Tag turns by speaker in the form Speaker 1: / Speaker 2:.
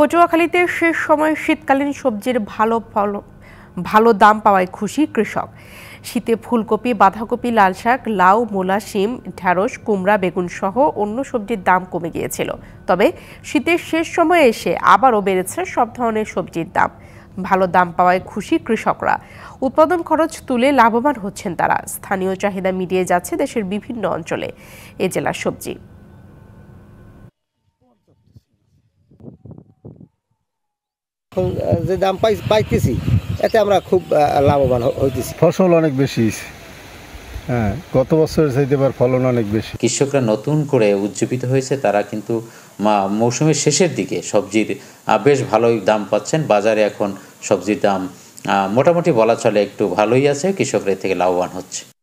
Speaker 1: পটুয়াখালীতে শেষ সময় শীতকালীন সবজির ভালো ফল ভালো দাম পাওয়ায় খুশি কৃষক শীতে ফুলকপি বাঁধাকপি লাল শাক লাউ মূলা শিম ঢ্যাঁড়স কুমড়া বেগুন সহ অন্য সবজির দাম কমে গিয়েছিল তবে শীতের শেষ সময়ে এসে আবারও বেড়েছে সব ধরনের সবজির দাম ভালো দাম পাওয়ায় খুশি কৃষকরা উৎপাদন খরচ তুলে লাভবান হচ্ছেন তারা স্থানীয় চাহিদা মিটিয়ে যাচ্ছে দেশের বিভিন্ন অঞ্চলে এ জেলার সবজি
Speaker 2: এখন যে দাম পাই পাইতেছি এতে আমরা খুব লাভবান
Speaker 3: হইতেছি ফসল অনেক বেশি হ্যাঁ গত বছরের চাইতে এবার ফলন অনেক বেশি কৃষকরা নতুন করে উজ্জীবিত হয়েছে তারা কিন্তু মৌসুমের শেষের দিকে সবজির বেশ ভালোই দাম পাচ্ছেন বাজারে এখন সবজির দাম মোটামুটি বলা চলে একটু ভালোই আছে কৃষকরা থেকে লাভবান হচ্ছে